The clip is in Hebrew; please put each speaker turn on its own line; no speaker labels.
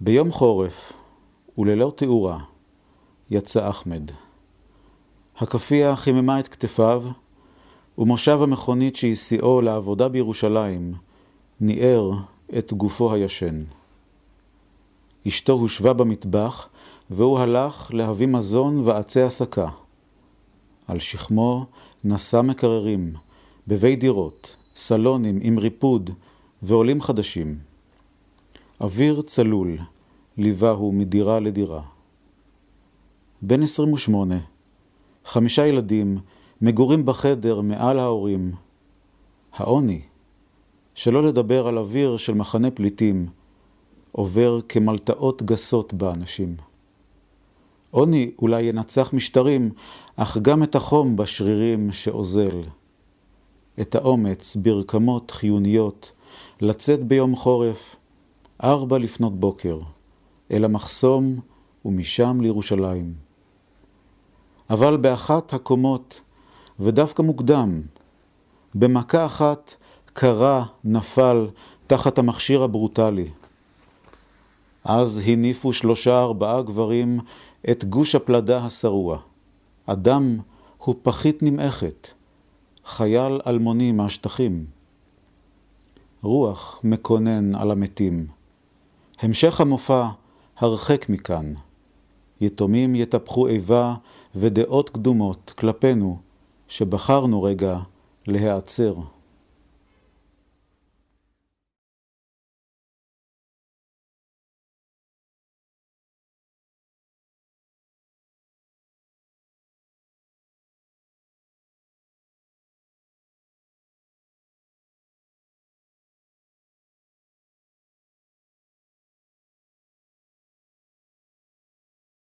ביום חורף, וללא תאורה, יצא אחמד. הכפייה חיממה את כתפיו, ומושב המכונית שהסיעו לעבודה בירושלים ניער את גופו הישן. אשתו הושבה במטבח, והוא הלך להביא מזון ועצי הסקה. על שכמו נשא מקררים, בבי דירות, סלונים עם ריפוד ועולים חדשים. אוויר צלול, הוא מדירה לדירה. בן 28, חמישה ילדים, מגורים בחדר מעל ההורים. העוני, שלא לדבר על אוויר של מחנה פליטים, עובר כמלטעות גסות באנשים. עוני אולי ינצח משטרים, אך גם את החום בשרירים שאוזל. את האומץ ברקמות חיוניות, לצאת ביום חורף, ארבע לפנות בוקר, אל המחסום ומשם לירושלים. אבל באחת הקומות, ודווקא מוקדם, במכה אחת קרע, נפל, תחת המכשיר הברוטלי. אז הניפו שלושה ארבעה גברים את גוש הפלדה השרוע. אדם הוא פחית נמעכת, חייל אלמוני מהשטחים. רוח מקונן על המתים. המשך המופע, הרחק מכאן. יתומים יטפחו איבה ודעות קדומות כלפינו, שבחרנו רגע להיעצר.